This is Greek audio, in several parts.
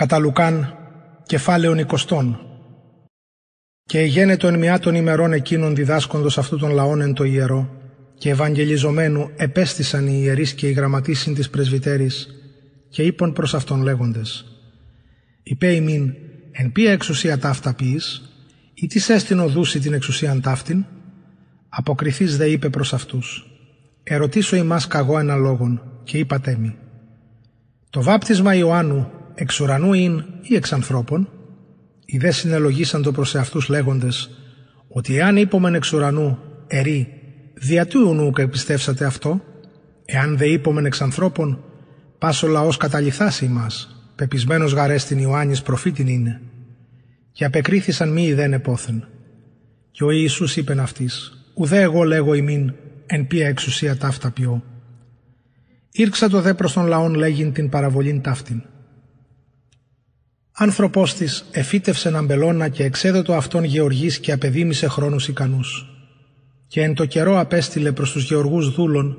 Κατά Λουκάν, κεφάλαιον 20. Και εγένετο εν μιά των ημερών εκείνων διδάσκοντος αυτού των λαών εν το ιερό, και ευαγγελιζομένου επέστησαν οι ιερείς και οι γραμματίσιν της πρεσβυτέρης, και είπαν προς αυτόν λέγοντες, «Υπέ ημίν, εν ποια εξουσία ταύτα ποιείς, ή τις σέστηνο οδούση την εξουσίαν ταύτην, αποκριθείς δε είπε προς αυτούς, «Ερωτήσω ημάς καγώ ένα λόγον», και είπατε μη. Το βάπτισμα Ιωάννου εξ ουρανού ειν ή εξ ανθρώπων, οι δε συνελογήσαν το προς εαυτούς λέγοντες, ότι εάν είπομεν εξ ουρανού, ερή, δια του και πιστευσατε αυτό, εάν δε είπομεν εξ ανθρώπων, πάσο λαός καταληθάς μα, πεπισμένος γαρές την Ιωάννης προφήτην είναι. Και απεκρίθησαν μη ιδέν επόθεν. Και ο Ιησούς είπεν αυτής, ουδέ εγώ λέγω ημίν, εν πία εξουσία ταύτα ποιό. Ήρξα το δε προς λαών λέγειν την παραβολήν ταύτην. Άνθρωπός της εφύτευσε αμπελώνα και το αυτόν γεωργής και απεδίμησε χρόνους ικανούς. Και εν το καιρό απέστειλε προς τους γεωργούς δούλων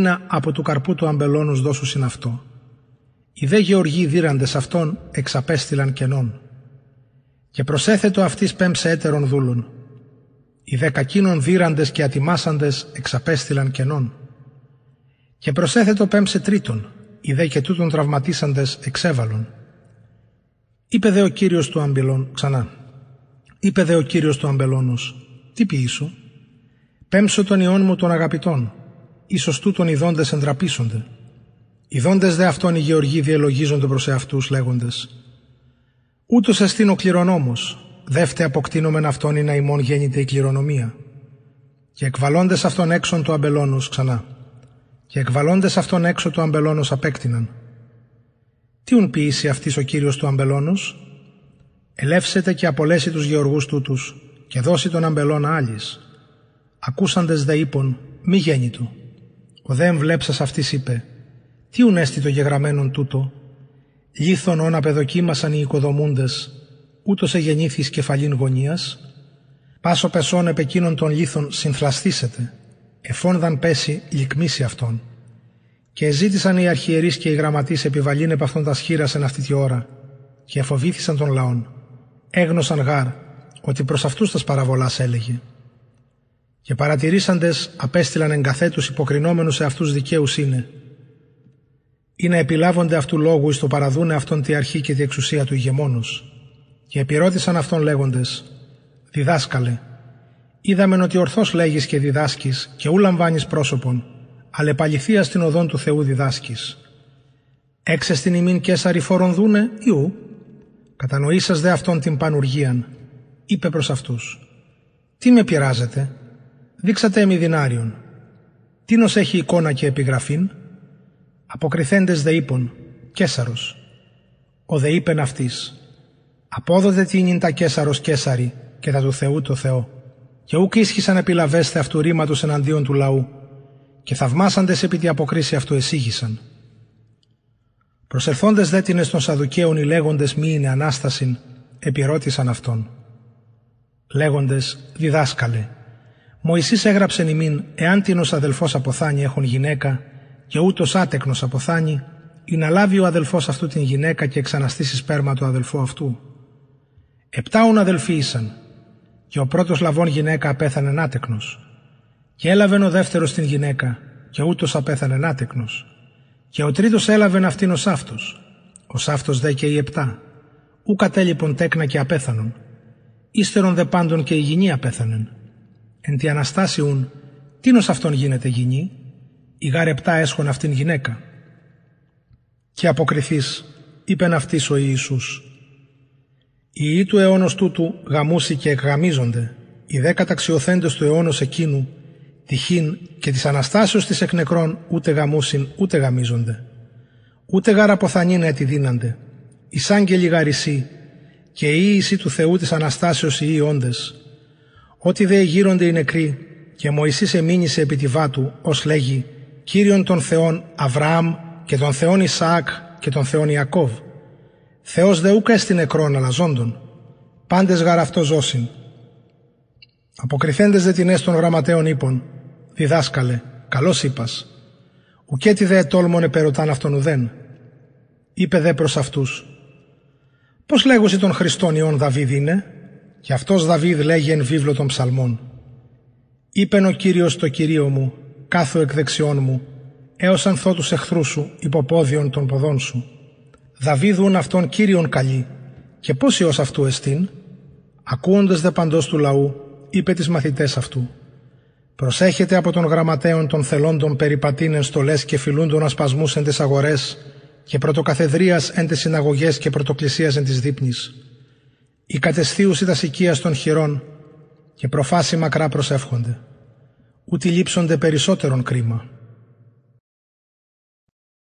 να από του καρπού του αμπελώνους δώσου είναι αυτό». Οι δε γεωργοί δίραντες αυτόν εξαπέστειλαν κενών. Και προσέθετο αυτής πέμψε έτερων δούλων. Οι δε κακίνων δίραντες και ατιμάσαντες εξαπέστειλαν κενών. Και προσέθετο πέμψε τρίτον, οι δε και τούτων τραυματίσαντες εξέβαλον Είπε δε ο Κύριος του Αμπελών, ξανά, είπε δε ο Κύριος του Αμπελώνος, τι ποιήσω, πέμψω τον ιών μου των αγαπητών, ίσως τούτων οι δόντες εντραπίσονται. δε αυτών οι γεωργοί διελογίζονται προς εαυτούς λέγοντες. Ούτως εστίν κληρονόμος, δεύτε ο αποκτήνομεν αυτόν ή να ημών γέννηται η κληρονομία. Και εκβαλώντες αυτόν έξω του αμπελώνος ξανά. Και εκβαλώντες αυτόν έξω του αμπελώνος απέκτηναν τι ουν ποιήσει αυτής ο Κύριος του αμπελώνους. Ελεύσετε και απολέσει τους γεωργούς τούτους και δώσει τον αμπελόνα άλλης. Ακούσαντες δε είπων, μη γέννητο. Ο δε βλέψας αυτής είπε, τι ουν το γεγραμμένον τούτο. Λίθον όν απεδοκίμασαν οι οικοδομούντες, ούτως σε γεννήθη κεφαλήν γωνίας. Πάσο πεσών επεκείνων των λίθων συνθλαστήσετε. Εφόν δαν πέσει λυκμήσει αυτόν. Και ζήτησαν οι αρχιερείς και οι γραμματείς επιβαλήν επ' αυτών τα σε αυτή τη ώρα, και εφοβήθησαν τον λαών. Έγνωσαν γάρ, ότι προς αυτούς τας παραβολάς έλεγε. Και παρατηρήσαντες απέστειλαν εγκαθέτους υποκρινόμενους σε αυτούς δικαίους είναι. Ή να επιλάβονται αυτού λόγου εις το παραδούνε αυτόν τη αρχή και τη εξουσία του ηγεμόνους. Και επιρώτησαν αυτόν λέγοντες, «Διδάσκαλε, είδαμεν ότι ορθώς λέγεις και διδάσκεις και ού λαμβάνεις πρόσωπον, αλεπαληθεία στην οδόν του Θεού διδάσκεις. Έξε στην ημίν και φορον δούνε, Ιού, κατανοήσας δε αυτόν την πανουργίαν, είπε προς αυτούς. Τι με πειράζετε, δείξατε εμι δυνάριον. έχει εικόνα και επιγραφήν, αποκριθέντες δε είπων, κέσαρος. Ο δε είπεν αυτής, απόδοτε τι είναι τα κέσαρος κέσαρη και τα του Θεού το Θεό. Και ούκ ίσχυσαν επιλαβέστε αυτού ρήματος εναντίον του λαού, και θαυμάσαντες επί τη αποκρίση αυτού εσύγησαν. δέ την των Σαδουκαίων οι λέγοντες μη είναι Ανάστασιν, επιρώτησαν αυτόν. Λέγοντες, διδάσκαλε, Μωυσής έγραψεν ημίν, εάν την ως αδελφός αποθάνει έχουν γυναίκα, και ούτως άτεκνος αποθάνει, ή να λάβει ο αδελφός αυτού την γυναίκα και εξαναστήσει σπέρμα του αδελφού αυτού. Επτάουν αδελφοί ήσαν, και ο πρώτος λαβών γυναίκα απέθανε άτεκνος. Και έλαβεν ο δεύτερος την γυναίκα, και ούτως απέθανε ατεκνος Και ο τρίτος έλαβεν αυτήν ο Σάφτο. Ο Σάφτο δε και οι επτά. Ού κατέλειπον τέκνα και απέθανον. Ύστερον δε πάντων και οι γυνοί απέθανεν. Εν τη Αναστάσιουν, τίνος αυτόν γίνεται γυνή, η γάρεπτά έσχον αυτήν γυναίκα. Και αποκριθείς, είπεν αυτής ο Ιησούς. Οι ή του αιώνος τούτου γαμούσι και εκγαμίζονται, οι δέκα ταξιοθέντε του αιώνος εκείνου τυχήν και της Αναστάσεως της εκ νεκρών ούτε γαμούσιν ούτε γαμίζονται. Ούτε γαραποθανίνα ετιδύνανται. εις Ισάγγελοι γαρισί και η ίση του Θεού της Αναστάσεως οι Ιόντες. Ότι δε γύρονται οι νεκροί και Μωυσής εμείνησε επί τη βάτου ως λέγει Κύριον των Θεών Αβραάμ και των Θεών Ισαάκ και των Θεών Ιακώβ. Θεός δε ούκα εστιν νεκρών αλλά ζώντων. Πάντες αυτό ζώσιν Αποκριθέντες δε την των γραμματέων ύπων, διδάσκαλε, καλώς είπας. Ουκέτι δε ετόλμονε περωτάν αυτόν ουδέν. Είπε δε προς αυτούς. Πώς λέγουσι τον Χριστόν Ιών Δαβίδ είναι, και αυτός Δαβίδ λέγει εν βίβλο των ψαλμών. Είπεν ο Κύριος το Κυρίο μου, κάθω εκ δεξιών μου, έως ανθώ του εχθρούς σου, υποπόδιον των ποδών σου. Δαβίδουν αυτόν Κύριον καλή, και πώς αυτού εστίν, ακούοντες δε παντός του λαού, είπε τις μαθητές αυτού «Προσέχετε από τον γραμματέων των θελόντων περιπατήν εν στολές και φιλούντων ασπασμούς εν τις αγορές και πρωτοκαθεδρίας εν τις συναγωγές και πρωτοκλησίας εν τις δείπνης. Η κατεστίουση σοικίας των χειρών και προφάσι μακρά προσεύχονται. Ούτε λείψονται περισσότερον κρίμα.